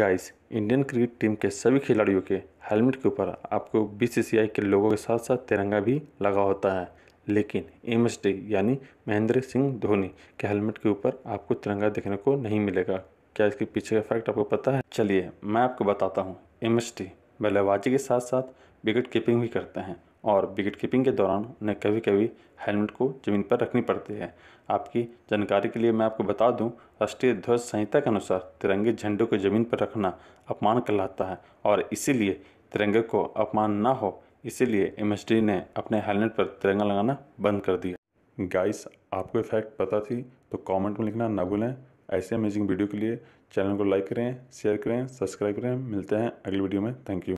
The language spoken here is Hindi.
गाइस इंडियन क्रिकेट टीम के सभी खिलाड़ियों के हेलमेट के ऊपर आपको बीसीसीआई के लोगों के साथ साथ तिरंगा भी लगा होता है लेकिन एम एस डी यानी महेंद्र सिंह धोनी के हेलमेट के ऊपर आपको तिरंगा देखने को नहीं मिलेगा क्या इसके पीछे का फैक्ट आपको पता है चलिए मैं आपको बताता हूँ एम एस डी बल्लेबाजी के साथ साथ विकेट कीपिंग भी करते हैं और विकेट कीपिंग के दौरान उन्हें कभी कभी हेलमेट को ज़मीन पर रखनी पड़ती है आपकी जानकारी के लिए मैं आपको बता दूं राष्ट्रीय ध्वज संहिता के अनुसार तिरंगे झंडे को ज़मीन पर रखना अपमान कहलाता है और इसीलिए तिरंगे को अपमान ना हो इसीलिए एम ने अपने हेलमेट पर तिरंगा लगाना बंद कर दिया गाइस आपको फैक्ट पता थी तो कमेंट में लिखना ना भूलें ऐसे अमेजिंग वीडियो के लिए चैनल को लाइक करें शेयर करें सब्सक्राइब करें मिलते हैं अगली वीडियो में थैंक यू